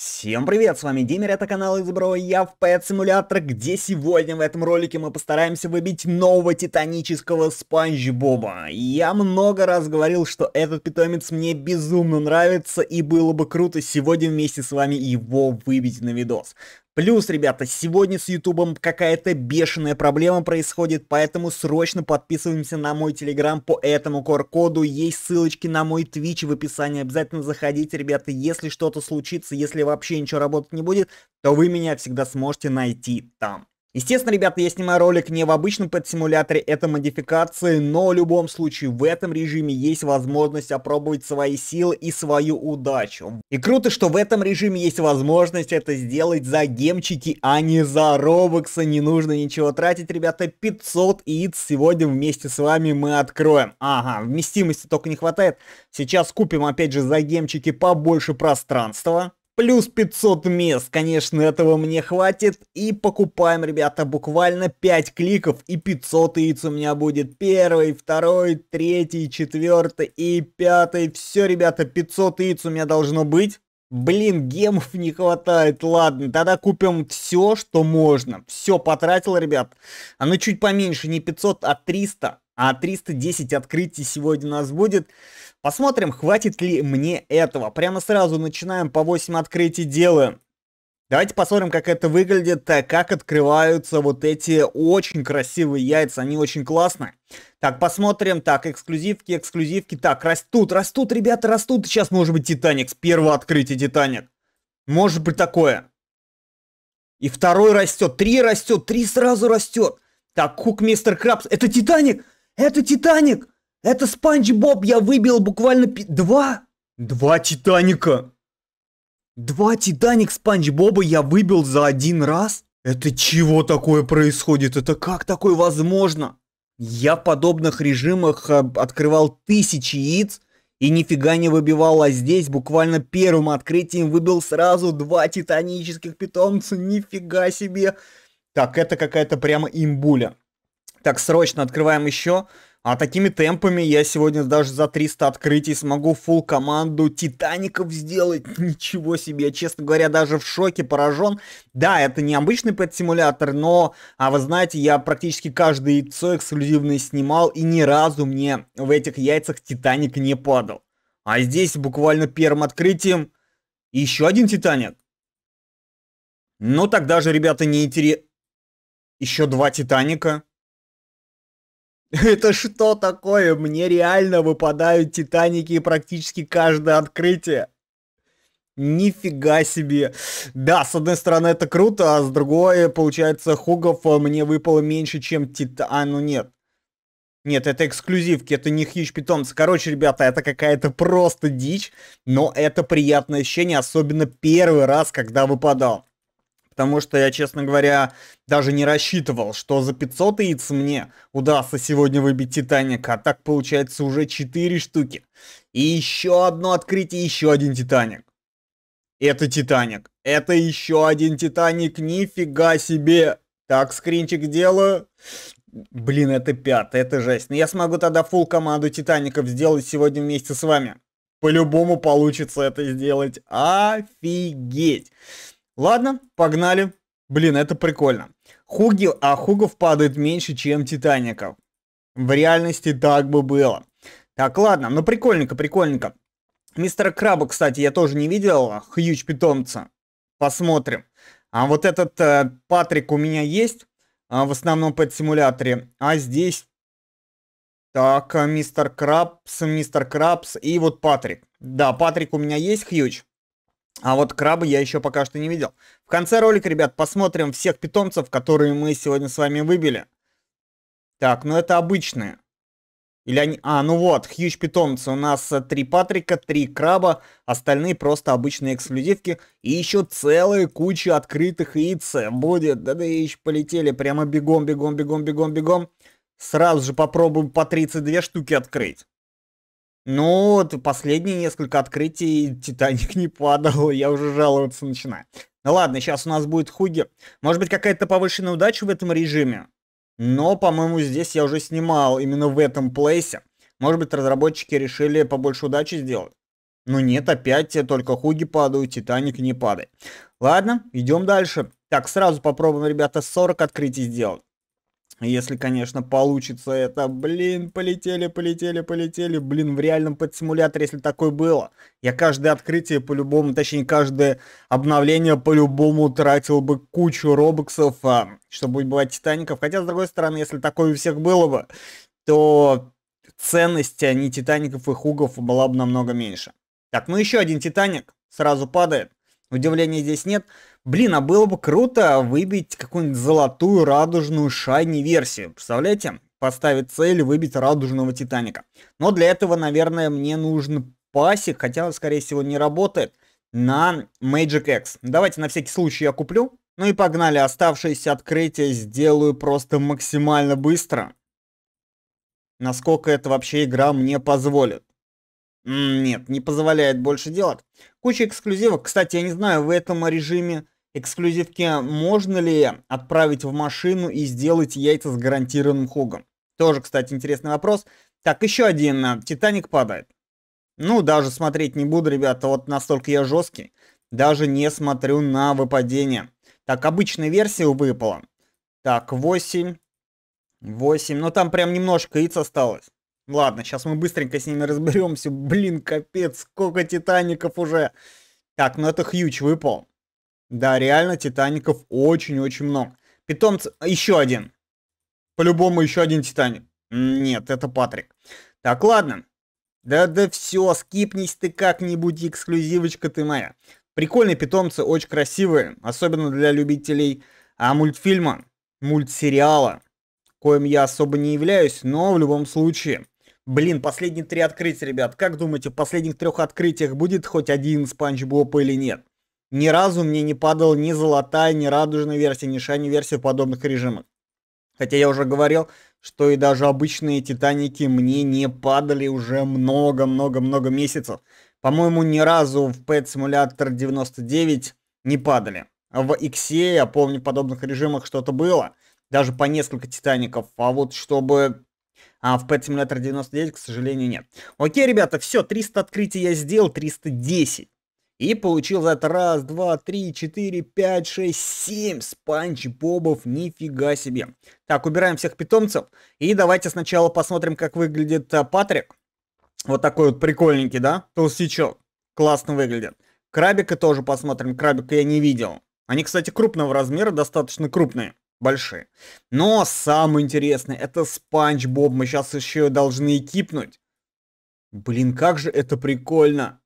Всем привет, с вами Димер, это канал Избро, я в Pet Simulator, где сегодня в этом ролике мы постараемся выбить нового титанического Спанч Боба. Я много раз говорил, что этот питомец мне безумно нравится и было бы круто сегодня вместе с вами его выбить на видос. Плюс, ребята, сегодня с Ютубом какая-то бешеная проблема происходит, поэтому срочно подписываемся на мой Телеграм по этому QR-коду. Есть ссылочки на мой Твич в описании. Обязательно заходите, ребята. Если что-то случится, если вообще ничего работать не будет, то вы меня всегда сможете найти там. Естественно, ребята, я снимаю ролик не в обычном пэт-симуляторе, это модификации, но в любом случае в этом режиме есть возможность опробовать свои силы и свою удачу. И круто, что в этом режиме есть возможность это сделать за гемчики, а не за робокса, не нужно ничего тратить, ребята, 500 яиц сегодня вместе с вами мы откроем. Ага, вместимости только не хватает, сейчас купим опять же за гемчики побольше пространства. Плюс 500 мест, конечно, этого мне хватит. И покупаем, ребята, буквально 5 кликов и 500 яиц у меня будет. Первый, второй, третий, четвертый и пятый. Все, ребята, 500 яиц у меня должно быть. Блин, гемов не хватает, ладно, тогда купим все, что можно. Все потратил, ребят. Оно чуть поменьше, не 500, а 300. А 310 открытий сегодня у нас будет. Посмотрим, хватит ли мне этого. Прямо сразу начинаем по 8 открытий делаем. Давайте посмотрим, как это выглядит, э, как открываются вот эти очень красивые яйца, они очень классные. Так, посмотрим, так, эксклюзивки, эксклюзивки, так, растут, растут, ребята, растут, сейчас может быть Титаник, с первого открытия Титаник. Может быть такое. И второй растет, три растет, три сразу растет. Так, хук Мистер Крабс, это Титаник? Это Титаник! Это Спанч Боб! Я выбил буквально пи... два! Два Титаника! Два Титаник Спанч Боба я выбил за один раз? Это чего такое происходит? Это как такое возможно? Я в подобных режимах э, открывал тысячи яиц и нифига не выбивал, а здесь буквально первым открытием выбил сразу два титанических питомца. Нифига себе! Так, это какая-то прямо имбуля. Так, срочно открываем еще. А такими темпами я сегодня даже за 300 открытий смогу фул команду Титаников сделать. Ничего себе, я, честно говоря, даже в шоке поражен. Да, это не обычный пэт-симулятор, но, а вы знаете, я практически каждое яйцо эксклюзивное снимал, и ни разу мне в этих яйцах Титаник не падал. А здесь буквально первым открытием еще один Титаник. Ну тогда же, ребята, не интересно. Еще два Титаника. Это что такое? Мне реально выпадают титаники практически каждое открытие. Нифига себе. Да, с одной стороны это круто, а с другой, получается, хугов э, мне выпало меньше, чем титан... А, ну нет. Нет, это эксклюзивки, это не хьюч питомцы. Короче, ребята, это какая-то просто дичь, но это приятное ощущение, особенно первый раз, когда выпадал потому что я, честно говоря, даже не рассчитывал, что за 500 яиц мне удастся сегодня выбить Титаник, а так получается уже 4 штуки. И еще одно открытие, еще один Титаник. Это Титаник. Это еще один Титаник, нифига себе. Так, скринчик делаю. Блин, это пятый, это жесть. Но я смогу тогда фул команду Титаников сделать сегодня вместе с вами. По-любому получится это сделать. Офигеть. Ладно, погнали. Блин, это прикольно. Хуги, а хугов падает меньше, чем титаников. В реальности так бы было. Так, ладно, ну прикольненько, прикольненько. Мистера Краба, кстати, я тоже не видел, хьюч питомца. Посмотрим. А вот этот э, Патрик у меня есть, а, в основном под симуляторе. А здесь... Так, э, мистер Крабс, мистер Крабс и вот Патрик. Да, Патрик у меня есть, хьюч. А вот краба я еще пока что не видел. В конце ролика, ребят, посмотрим всех питомцев, которые мы сегодня с вами выбили. Так, ну это обычные. Или они... А, ну вот, хьюч питомцы. У нас э, три Патрика, три краба, остальные просто обычные эксклюзивки. И еще целая куча открытых яиц будет. Да-да, еще полетели прямо бегом, бегом, бегом, бегом, бегом. Сразу же попробуем по 32 штуки открыть. Ну, ты последние несколько открытий Титаник не падал, я уже жаловаться начинаю. Ну ладно, сейчас у нас будет хуги. Может быть, какая-то повышенная удача в этом режиме. Но, по-моему, здесь я уже снимал именно в этом плейсе. Может быть, разработчики решили побольше удачи сделать. Но ну нет, опять только хуги падают, Титаник не падает. Ладно, идем дальше. Так, сразу попробуем, ребята, 40 открытий сделать. Если, конечно, получится это, блин, полетели, полетели, полетели, блин, в реальном подсимуляторе, если такое было. Я каждое открытие по-любому, точнее, каждое обновление по-любому тратил бы кучу робоксов, а, чтобы убивать титаников. Хотя, с другой стороны, если такое у всех было бы, то ценность а не титаников и хугов была бы намного меньше. Так, ну еще один титаник сразу падает. Удивления здесь нет. Блин, а было бы круто выбить какую-нибудь золотую радужную шайни версию. Представляете? Поставить цель выбить радужного Титаника. Но для этого, наверное, мне нужен пасик, хотя, он, скорее всего, не работает, на Magic X. Давайте на всякий случай я куплю. Ну и погнали, оставшиеся открытия сделаю просто максимально быстро. Насколько это вообще игра мне позволит. Нет, не позволяет больше делать. Куча эксклюзивов. Кстати, я не знаю, в этом режиме эксклюзивки можно ли отправить в машину и сделать яйца с гарантированным хугом. Тоже, кстати, интересный вопрос. Так, еще один. Титаник падает. Ну, даже смотреть не буду, ребята, вот настолько я жесткий. Даже не смотрю на выпадение. Так, обычная версия выпала. Так, 8. 8. Но там прям немножко яиц осталось. Ладно, сейчас мы быстренько с ними разберемся. Блин, капец, сколько титаников уже. Так, ну это Хьюч выпал. Да, реально, титаников очень-очень много. Питомцы... А, еще один. По-любому еще один титаник. Нет, это Патрик. Так, ладно. Да-да все, скипнись ты как-нибудь, эксклюзивочка ты моя. Прикольные питомцы, очень красивые. Особенно для любителей а, мультфильма, мультсериала. Коим я особо не являюсь, но в любом случае. Блин, последние три открытия, ребят. Как думаете, в последних трех открытиях будет хоть один Спанч Боб или нет? Ни разу мне не падал ни золотая, ни радужная версия, ни шайни версия в подобных режимах. Хотя я уже говорил, что и даже обычные Титаники мне не падали уже много-много-много месяцев. По-моему, ни разу в Pet Simulator 99 не падали. В X, я помню, в подобных режимах что-то было. Даже по несколько Титаников. А вот чтобы а в Pet Simulator 99, к сожалению, нет. Окей, ребята, все, 300 открытий я сделал, 310. И получил за это раз, два, три, четыре, пять, шесть, семь спанч-бобов, нифига себе. Так, убираем всех питомцев. И давайте сначала посмотрим, как выглядит а, Патрик. Вот такой вот прикольненький, да? Толстячок. Классно выглядит. Крабика тоже посмотрим. Крабика я не видел. Они, кстати, крупного размера, достаточно крупные большие. Но самое интересное, это Спанч Боб. Мы сейчас еще должны кипнуть. Блин, как же это прикольно.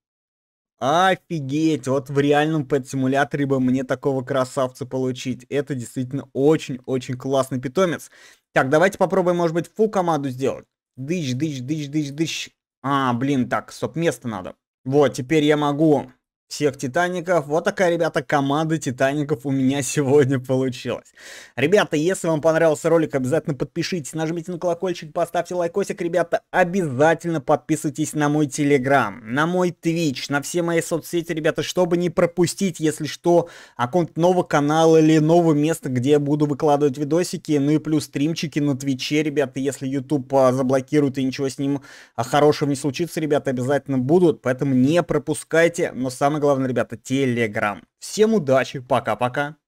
Офигеть, вот в реальном пэт-симуляторе бы мне такого красавца получить. Это действительно очень-очень классный питомец. Так, давайте попробуем, может быть, фу команду сделать. Дыч, дыч, дыч, дыч, дыч. А, блин, так, стоп, место надо. Вот, теперь я могу всех Титаников. Вот такая, ребята, команда Титаников у меня сегодня получилась. Ребята, если вам понравился ролик, обязательно подпишитесь, нажмите на колокольчик, поставьте лайкосик. Ребята, обязательно подписывайтесь на мой Телеграм, на мой Твич, на все мои соцсети, ребята, чтобы не пропустить, если что, аккаунт нового канала или новое место где я буду выкладывать видосики, ну и плюс стримчики на Твиче, ребята, если YouTube а, заблокирует и ничего с ним а, хорошего не случится, ребята, обязательно будут, поэтому не пропускайте, но самое главное, ребята, Телеграм. Всем удачи, пока-пока.